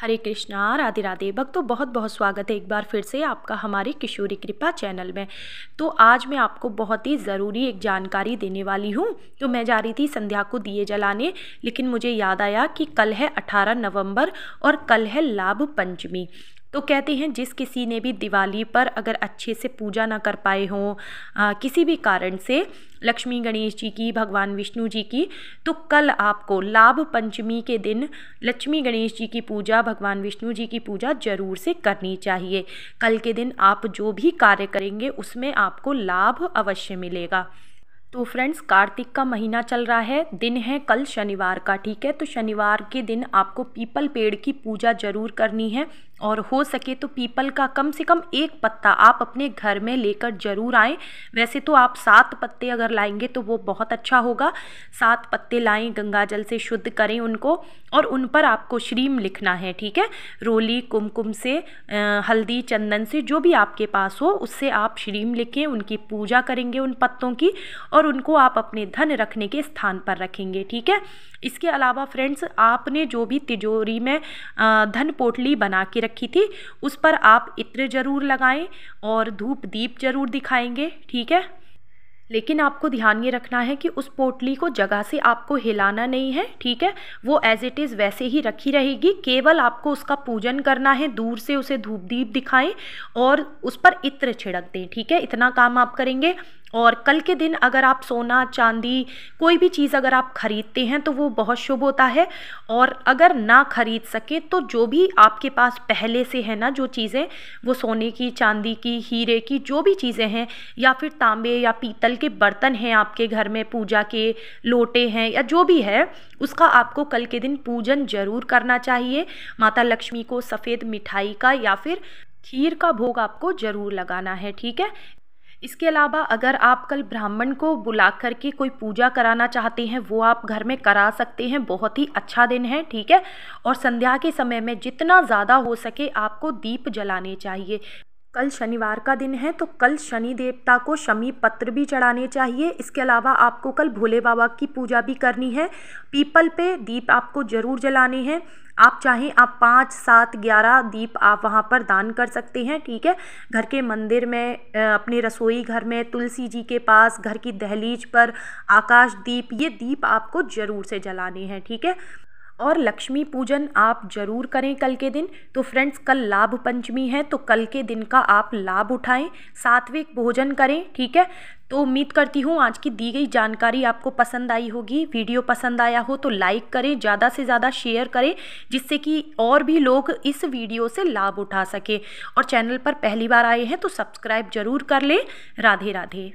हरे कृष्णा राधे राधे भक्तों बहुत बहुत स्वागत है एक बार फिर से आपका हमारे किशोरी कृपा चैनल में तो आज मैं आपको बहुत ही ज़रूरी एक जानकारी देने वाली हूँ तो मैं जा रही थी संध्या को दिए जलाने लेकिन मुझे याद आया कि कल है 18 नवंबर और कल है लाभ पंचमी तो कहते हैं जिस किसी ने भी दिवाली पर अगर अच्छे से पूजा ना कर पाए हों किसी भी कारण से लक्ष्मी गणेश जी की भगवान विष्णु जी की तो कल आपको लाभ पंचमी के दिन लक्ष्मी गणेश जी की पूजा भगवान विष्णु जी की पूजा ज़रूर से करनी चाहिए कल के दिन आप जो भी कार्य करेंगे उसमें आपको लाभ अवश्य मिलेगा तो फ्रेंड्स कार्तिक का महीना चल रहा है दिन है कल शनिवार का ठीक है तो शनिवार के दिन आपको पीपल पेड़ की पूजा ज़रूर करनी है और हो सके तो पीपल का कम से कम एक पत्ता आप अपने घर में लेकर ज़रूर आएँ वैसे तो आप सात पत्ते अगर लाएंगे तो वो बहुत अच्छा होगा सात पत्ते लाएं गंगा जल से शुद्ध करें उनको और उन पर आपको श्रीम लिखना है ठीक है रोली कुमकुम से हल्दी चंदन से जो भी आपके पास हो उससे आप श्रीम लिखें उनकी पूजा करेंगे उन पत्तों की और उनको आप अपने धन रखने के स्थान पर रखेंगे ठीक है इसके अलावा फ्रेंड्स आपने जो भी तिजोरी में धन पोटली बना के रख रखी थी उस पर आप इत्र ज़रूर लगाएं और धूप दीप ज़रूर दिखाएंगे ठीक है लेकिन आपको ध्यान ये रखना है कि उस पोटली को जगह से आपको हिलाना नहीं है ठीक है वो एज इट इज़ वैसे ही रखी रहेगी केवल आपको उसका पूजन करना है दूर से उसे धूप दीप दिखाएं और उस पर इत्र छिड़क दें ठीक है इतना काम आप करेंगे और कल के दिन अगर आप सोना चांदी कोई भी चीज़ अगर आप ख़रीदते हैं तो वो बहुत शुभ होता है और अगर ना ख़रीद सकें तो जो भी आपके पास पहले से है ना जो चीज़ें वो सोने की चांदी की हीरे की जो भी चीज़ें हैं या फिर तांबे या पीतल के बर्तन हैं आपके घर में पूजा के लोटे हैं या जो भी है उसका आपको कल के दिन पूजन ज़रूर करना चाहिए माता लक्ष्मी को सफ़ेद मिठाई का या फिर खीर का भोग आपको ज़रूर लगाना है ठीक है इसके अलावा अगर आप कल ब्राह्मण को बुला करके कोई पूजा कराना चाहते हैं वो आप घर में करा सकते हैं बहुत ही अच्छा दिन है ठीक है और संध्या के समय में जितना ज़्यादा हो सके आपको दीप जलाने चाहिए कल शनिवार का दिन है तो कल शनि देवता को शमी पत्र भी चढ़ाने चाहिए इसके अलावा आपको कल भोले बाबा की पूजा भी करनी है पीपल पे दीप आपको ज़रूर जलाने हैं आप चाहें आप पाँच सात ग्यारह दीप आप वहाँ पर दान कर सकते हैं ठीक है घर के मंदिर में अपने रसोई घर में तुलसी जी के पास घर की दहलीज पर आकाश दीप ये दीप आपको ज़रूर से जलाने हैं ठीक है और लक्ष्मी पूजन आप ज़रूर करें कल के दिन तो फ्रेंड्स कल लाभ पंचमी है तो कल के दिन का आप लाभ उठाएं सात्विक भोजन करें ठीक है तो उम्मीद करती हूँ आज की दी गई जानकारी आपको पसंद आई होगी वीडियो पसंद आया हो तो लाइक करें ज़्यादा से ज़्यादा शेयर करें जिससे कि और भी लोग इस वीडियो से लाभ उठा सकें और चैनल पर पहली बार आए हैं तो सब्सक्राइब ज़रूर कर लें राधे राधे